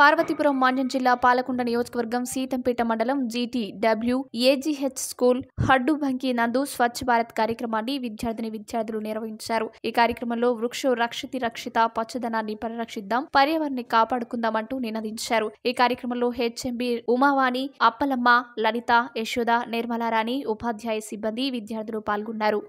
పార్వతీపురం మాన్యం జిల్లా పాలకొండ నియోజకవర్గం సీతంపేట మండలం GT W AGH school Haddubhangi నందు స్వచ్ఛ భారత్ కార్యక్రమాన్ని విద్యార్థిని విద్యార్థులు నిర్వహించారు ఈ కార్యక్రమంలో వృక్ష రక్షితి రక్షిత పచ్చదనాన్ని పరిరక్షిద్దాం పర్యావరణాన్ని కాపాడుకుందాం అంటూ నినదించారు ఈ కార్యక్రమంలో హెచ్ఎంబి ఉమావాణి అప్పలమ్మ లలిత యశోద నిర్మలారాణి ఉపాధ్యాయ సిబ్బంది విద్యార్థులు పాల్గొన్నారు